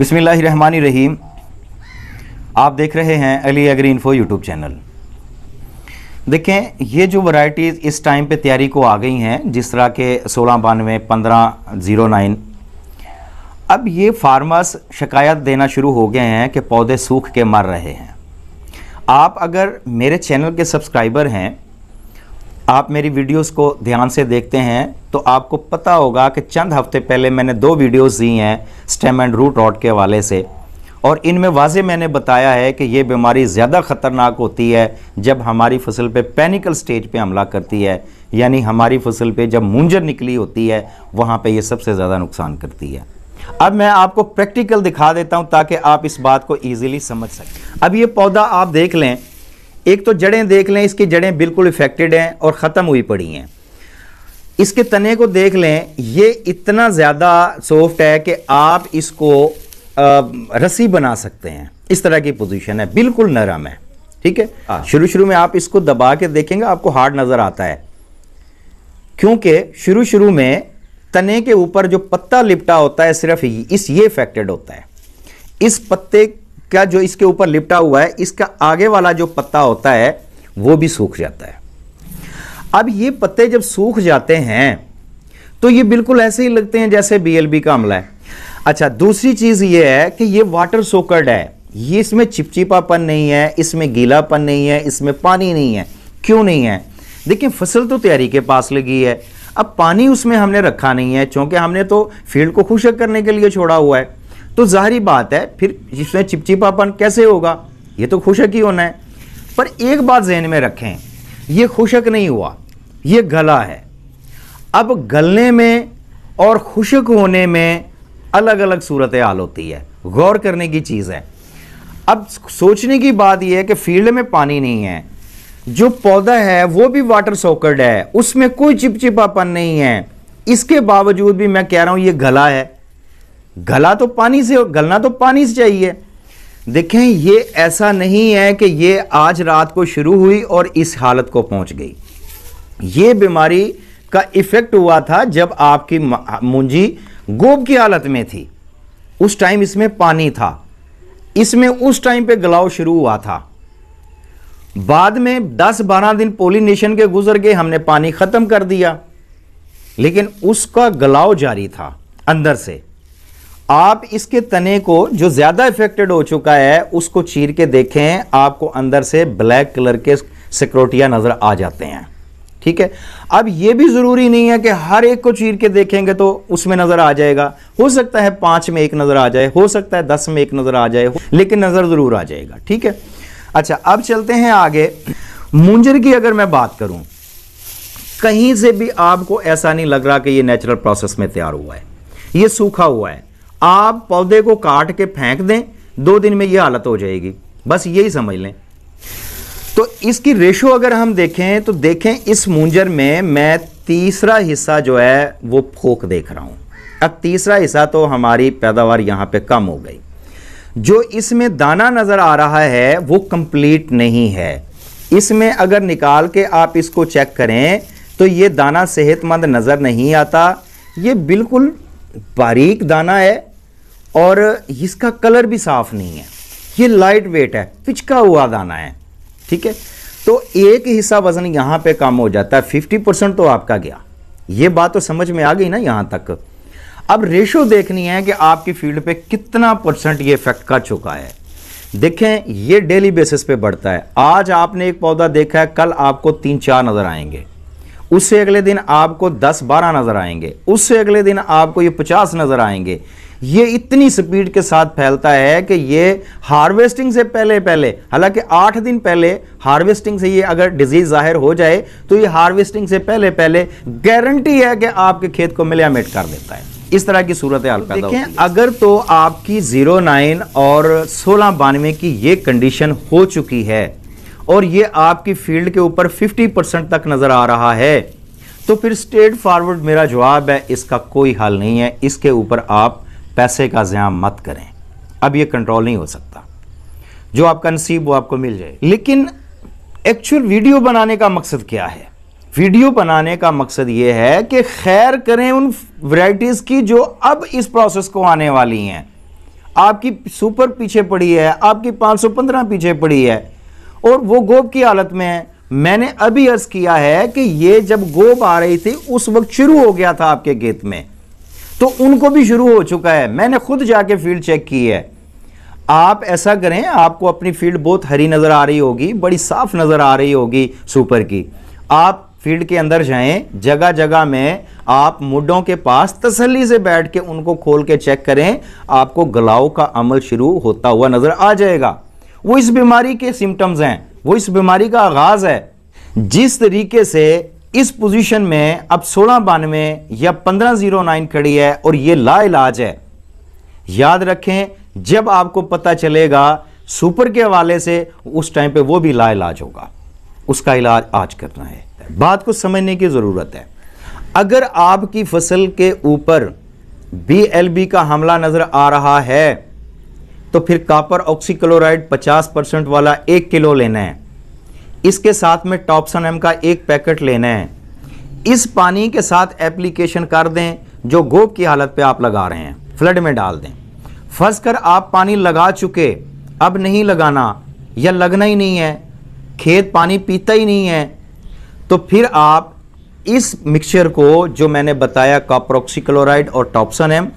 बिसमीम आप देख रहे हैं Ali agri info YouTube channel देखें ये जो वैरायटीज़ इस टाइम पे तैयारी को आ गई हैं जिस तरह के सोलह बानवे पंद्रह ज़ीरो नाइन अब ये फार्मर्स शिकायत देना शुरू हो गए हैं कि पौधे सूख के मर रहे हैं आप अगर मेरे चैनल के सब्सक्राइबर हैं आप मेरी वीडियोस को ध्यान से देखते हैं तो आपको पता होगा कि चंद हफ्ते पहले मैंने दो वीडियोस दी हैं स्टेम एंड रूट रॉट के हवाले से और इनमें वाज मैंने बताया है कि ये बीमारी ज़्यादा ख़तरनाक होती है जब हमारी फसल पे पैनिकल स्टेज पे हमला करती है यानी हमारी फसल पे जब मूंजर निकली होती है वहाँ पे ये सबसे ज़्यादा नुकसान करती है अब मैं आपको प्रैक्टिकल दिखा देता हूँ ताकि आप इस बात को ईजिली समझ सकें अब ये पौधा आप देख लें एक तो जड़ें देख लें इसकी जड़ें बिल्कुल इफेक्टेड हैं और ख़त्म हुई पड़ी हैं इसके तने को देख लें ये इतना ज़्यादा सॉफ्ट है कि आप इसको रस्सी बना सकते हैं इस तरह की पोजीशन है बिल्कुल नरम है ठीक है हाँ। शुरू शुरू में आप इसको दबा के देखेंगे आपको हार्ड नज़र आता है क्योंकि शुरू शुरू में तने के ऊपर जो पत्ता लिपटा होता है सिर्फ इस ये इफेक्टेड होता है इस पत्ते का जो इसके ऊपर लिपटा हुआ है इसका आगे वाला जो पत्ता होता है वो भी सूख जाता है अब ये पत्ते जब सूख जाते हैं तो ये बिल्कुल ऐसे ही लगते हैं जैसे बीएलबी का अमला है अच्छा दूसरी चीज़ ये है कि ये वाटर सोकर्ड है ये इसमें चिपचिपापन नहीं है इसमें गीलापन नहीं है इसमें पानी नहीं है क्यों नहीं है देखिए फसल तो तैयारी के पास लगी है अब पानी उसमें हमने रखा नहीं है क्योंकि हमने तो फील्ड को खुशक करने के लिए छोड़ा हुआ है तो जाहरी बात है फिर इसमें चिपचिपापन कैसे होगा ये तो खुशक ही होना है पर एक बात जहन में रखें ये खुशक नहीं हुआ ये गला है अब गलने में और खुशक होने में अलग अलग सूरत हाल होती है गौर करने की चीज़ है अब सोचने की बात यह है कि फील्ड में पानी नहीं है जो पौधा है वो भी वाटर सॉकर्ड है उसमें कोई चिपचिपापन नहीं है इसके बावजूद भी मैं कह रहा हूँ ये गला है गला तो पानी से गलना तो पानी से चाहिए देखें ये ऐसा नहीं है कि ये आज रात को शुरू हुई और इस हालत को पहुंच गई ये बीमारी का इफ़ेक्ट हुआ था जब आपकी मुंजी गोब की हालत में थी उस टाइम इसमें पानी था इसमें उस टाइम पे गलाव शुरू हुआ था बाद में 10-12 दिन पोलिनेशन के गुजर गए हमने पानी ख़त्म कर दिया लेकिन उसका गलाव जारी था अंदर से आप इसके तने को जो ज़्यादा इफेक्टेड हो चुका है उसको चीर के देखें आपको अंदर से ब्लैक कलर के सिक्रोटिया नज़र आ जाते हैं ठीक है अब यह भी ज़रूरी नहीं है कि हर एक को चीर के देखेंगे तो उसमें नज़र आ जाएगा हो सकता है पांच में एक नज़र आ जाए हो सकता है दस में एक नज़र आ जाए लेकिन नज़र ज़रूर आ जाएगा ठीक है अच्छा अब चलते हैं आगे मुंजर की अगर मैं बात करूं कहीं से भी आपको ऐसा नहीं लग रहा कि यह नेचुरल प्रोसेस में तैयार हुआ है यह सूखा हुआ है आप पौधे को काट के फेंक दें दो दिन में ये हालत हो जाएगी बस यही समझ लें तो इसकी रेशो अगर हम देखें तो देखें इस मुंजर में मैं तीसरा हिस्सा जो है वो फोक देख रहा हूँ अब तीसरा हिस्सा तो हमारी पैदावार यहाँ पे कम हो गई जो इसमें दाना नज़र आ रहा है वो कंप्लीट नहीं है इसमें अगर निकाल के आप इसको चेक करें तो ये दाना सेहतमंद नज़र नहीं आता ये बिल्कुल बारीक दाना है और इसका कलर भी साफ़ नहीं है ये लाइट वेट है पिचका हुआ दाना है ठीक है तो एक हिस्सा वज़न यहाँ पे कम हो जाता है फिफ्टी परसेंट तो आपका गया ये बात तो समझ में आ गई ना यहाँ तक अब रेशो देखनी है कि आपकी फील्ड पे कितना परसेंट ये इफेक्ट कर चुका है देखें ये डेली बेसिस पे बढ़ता है आज आपने एक पौधा देखा है कल आपको तीन चार नज़र आएंगे उससे अगले दिन आपको दस बारह नज़र आएंगे उससे अगले दिन आपको ये पचास नज़र आएंगे ये इतनी स्पीड के साथ फैलता है कि ये हार्वेस्टिंग से पहले पहले हालांकि आठ दिन पहले हार्वेस्टिंग से ये अगर डिजीज जाहिर हो जाए तो ये हार्वेस्टिंग से पहले पहले गारंटी है कि आपके खेत को मिलियामेट कर देता है इस तरह की सूरत हाल पैदा देखें अगर तो आपकी जीरो नाइन और सोलह बानवे की ये कंडीशन हो चुकी है और ये आपकी फील्ड के ऊपर 50 परसेंट तक नज़र आ रहा है तो फिर स्ट्रेट फॉरवर्ड मेरा जवाब है इसका कोई हल नहीं है इसके ऊपर आप पैसे का ज़्याम मत करें अब ये कंट्रोल नहीं हो सकता जो आपका नसीब वो आपको मिल जाए लेकिन एक्चुअल वीडियो बनाने का मकसद क्या है वीडियो बनाने का मकसद ये है कि खैर करें उन वैरायटीज़ की जो अब इस प्रोसेस को आने वाली हैं आपकी सुपर पीछे पड़ी है आपकी 515 पीछे पड़ी है और वो गोब की हालत में है मैंने अभी अर्ज़ किया है कि ये जब गोब आ रही थी उस वक्त शुरू हो गया था आपके खेत में तो उनको भी शुरू हो चुका है मैंने खुद जाके फील्ड चेक की है आप ऐसा करें आपको अपनी फील्ड बहुत हरी नज़र आ रही होगी बड़ी साफ नज़र आ रही होगी सुपर की आप फील्ड के अंदर जाएं जगह जगह में आप मुड्डों के पास तसल्ली से बैठ के उनको खोल के चेक करें आपको गलाव का अमल शुरू होता हुआ नज़र आ जाएगा वो इस बीमारी के सिम्टम्स हैं वो इस बीमारी का आगाज़ है जिस तरीके से इस पोजीशन में अब सोलह बानवे या पंद्रह जीरो नाइन खड़ी है और यह लाइलाज है याद रखें जब आपको पता चलेगा सुपर के हवाले से उस टाइम पे वो भी लाइलाज होगा उसका इलाज आज करना है बात को समझने की ज़रूरत है अगर आपकी फसल के ऊपर बी का हमला नज़र आ रहा है तो फिर कापर ऑक्सीक्लोराइड 50 परसेंट वाला एक किलो लेना है इसके साथ में टॉपसन एम का एक पैकेट लेना है इस पानी के साथ एप्लीकेशन कर दें जो गोब की हालत पे आप लगा रहे हैं फ्लड में डाल दें फंस कर आप पानी लगा चुके अब नहीं लगाना या लगना ही नहीं है खेत पानी पीता ही नहीं है तो फिर आप इस मिक्सचर को जो मैंने बताया कॉप्रोक्सीक्लोराइड और टॉप्सन एम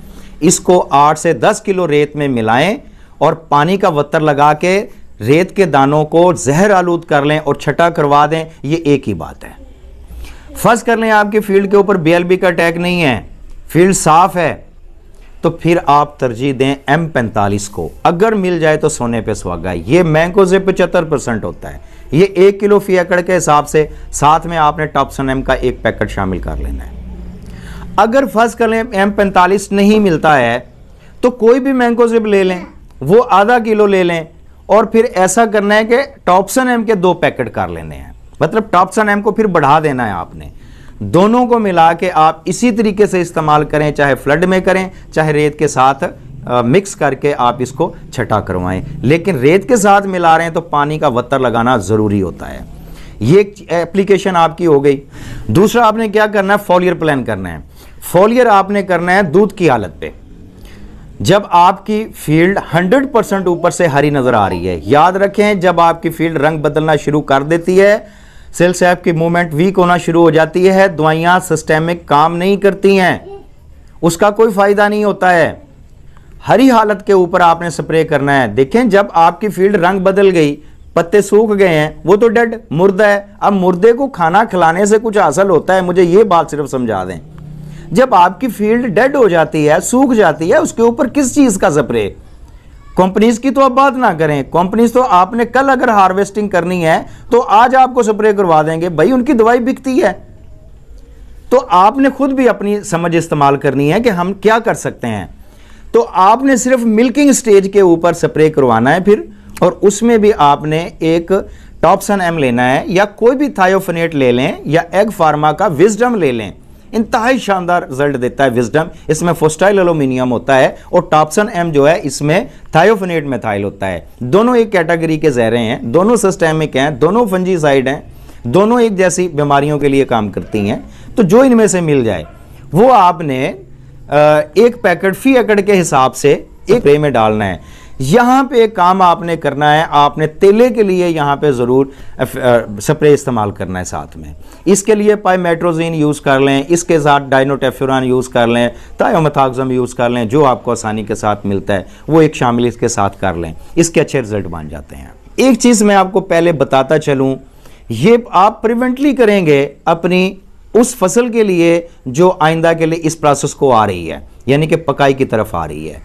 इसको 8 से 10 किलो रेत में मिलाएं और पानी का वत्तर लगा के रेत के दानों को जहर आलूद कर लें और छटा करवा दें ये एक ही बात है फर्ज कर लें आपके फील्ड के ऊपर बी का अटैक नहीं है फील्ड साफ है तो फिर आप तरजीह दें एम पैंतालीस को अगर मिल जाए तो सोने पे सुहागा ये मैंगो से पचहत्तर परसेंट होता है ये एक किलो फी एकड़ के हिसाब से साथ में आपने टॉपसन एम का एक पैकेट शामिल कर लेना है अगर फर्ज कर लें एम पैंतालीस नहीं मिलता है तो कोई भी मैंगो जिप ले लें वो आधा किलो ले लें और फिर ऐसा करना है कि टॉपसन एम के दो पैकेट कर लेने हैं मतलब टॉपसन एम को फिर बढ़ा देना है आपने दोनों को मिला के आप इसी तरीके से इस्तेमाल करें चाहे फ्लड में करें चाहे रेत के साथ आ, मिक्स करके आप इसको छटा करवाएं लेकिन रेत के साथ मिला रहे हैं तो पानी का वत्तर लगाना ज़रूरी होता है ये एप्लीकेशन आपकी हो गई दूसरा आपने क्या करना है फॉलियर प्लान करना है फॉलियर आपने करना है दूध की हालत पे जब आपकी फील्ड 100 परसेंट ऊपर से हरी नजर आ रही है याद रखें जब आपकी फील्ड रंग बदलना शुरू कर देती है सेल सैप की मूवमेंट वीक होना शुरू हो जाती है दवाइयां सिस्टेमिक काम नहीं करती हैं उसका कोई फ़ायदा नहीं होता है हरी हालत के ऊपर आपने स्प्रे करना है देखें जब आपकी फील्ड रंग बदल गई पत्ते सूख गए हैं वो तो डेड मुर्दा है अब मुर्दे को खाना खिलाने से कुछ हासिल होता है मुझे ये बात सिर्फ समझा दें जब आपकी फील्ड डेड हो जाती है सूख जाती है उसके ऊपर किस चीज़ का स्प्रे कंपनीज की तो आप बात ना करें कंपनीज तो आपने कल अगर हार्वेस्टिंग करनी है तो आज आपको स्प्रे करवा देंगे भाई उनकी दवाई बिकती है तो आपने खुद भी अपनी समझ इस्तेमाल करनी है कि हम क्या कर सकते हैं तो आपने सिर्फ मिल्किंग स्टेज के ऊपर स्प्रे करवाना है फिर और उसमें भी आपने एक टॉपसन एम लेना है या कोई भी थायोफनेट ले लें या एग फार्मा का विजडम ले लें इंतहाई शानदार रिजल्ट देता है विजडम इसमें फोस्टाइल एलोमिनियम होता है और टॉपसन एम जो है इसमें थायोफिनेट मेथाइल होता है दोनों एक कैटेगरी के जहरे हैं दोनों सिस्टेमिक हैं दोनों फंजीसाइड हैं दोनों एक जैसी बीमारियों के लिए काम करती हैं तो जो इनमें से मिल जाए वो आपने एक पैकेट फी एकड़ के हिसाब से एक प्रे में डालना है यहां पे काम आपने करना है आपने तेले के लिए यहां पे ज़रूर स्प्रे इस्तेमाल करना है साथ में इसके लिए पाइमेट्रोजीन यूज़ कर लें इसके साथ डायनोटेफ्यूर यूज़ कर लें थायोमथागजम यूज़ कर लें जो आपको आसानी के साथ मिलता है वो एक शामिल इसके साथ कर लें इसके अच्छे रिजल्ट बन जाते हैं एक चीज़ मैं आपको पहले बताता चलूं ये आप प्रिवेंटली करेंगे अपनी उस फसल के लिए जो आइंदा के लिए इस प्रोसेस को आ रही है यानी कि पकाई की तरफ आ रही है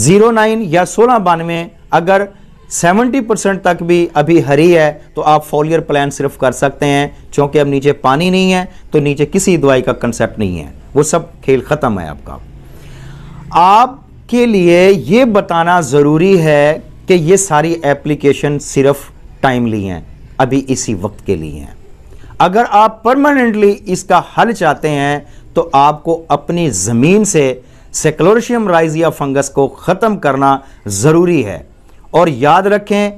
जीरो नाइन या सोलह बानवे अगर 70 परसेंट तक भी अभी हरी है तो आप फॉलियर प्लान सिर्फ कर सकते हैं क्योंकि अब नीचे पानी नहीं है तो नीचे किसी दवाई का कंसेप्ट नहीं है वो सब खेल ख़त्म है आपका आपके लिए ये बताना ज़रूरी है कि ये सारी एप्लीकेशन सिर्फ टाइमली हैं अभी इसी वक्त के लिए हैं अगर आप परमानेंटली इसका हल चाहते हैं तो आपको अपनी ज़मीन से सेक्लोरशियम राइज या फंगस को ख़त्म करना ज़रूरी है और याद रखें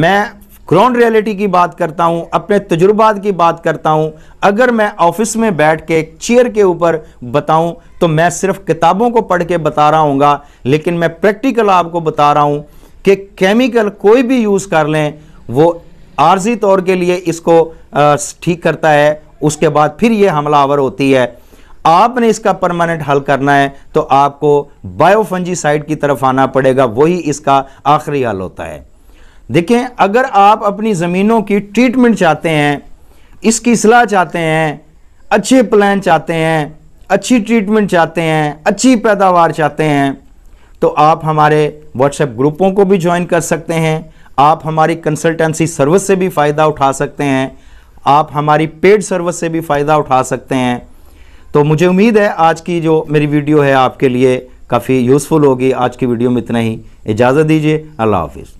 मैं ग्राउंड रियलिटी की बात करता हूं अपने तजुर्बात की बात करता हूं अगर मैं ऑफिस में बैठ के चेयर के ऊपर बताऊं तो मैं सिर्फ किताबों को पढ़ के बता रहा हूँगा लेकिन मैं प्रैक्टिकल आपको बता रहा हूँ कि केमिकल कोई भी यूज़ कर लें वो आर्जी तौर के लिए इसको ठीक करता है उसके बाद फिर ये हमलावर होती है आपने इसका परमानेंट हल करना है तो आपको साइड की तरफ आना पड़ेगा वही इसका आखिरी हल होता है देखें अगर आप अपनी ज़मीनों की ट्रीटमेंट चाहते हैं इसकी सलाह चाहते हैं अच्छे प्लान चाहते हैं अच्छी ट्रीटमेंट चाहते हैं अच्छी पैदावार चाहते हैं तो आप हमारे व्हाट्सएप ग्रुपों को भी ज्वाइन कर सकते हैं आप हमारी कंसल्टेंसी सर्विस से भी फ़ायदा उठा सकते हैं आप हमारी पेड सर्विस से भी फ़ायदा उठा सकते हैं तो मुझे उम्मीद है आज की जो मेरी वीडियो है आपके लिए काफ़ी यूज़फुल होगी आज की वीडियो में इतना ही इजाज़त दीजिए अल्लाह हाफिज़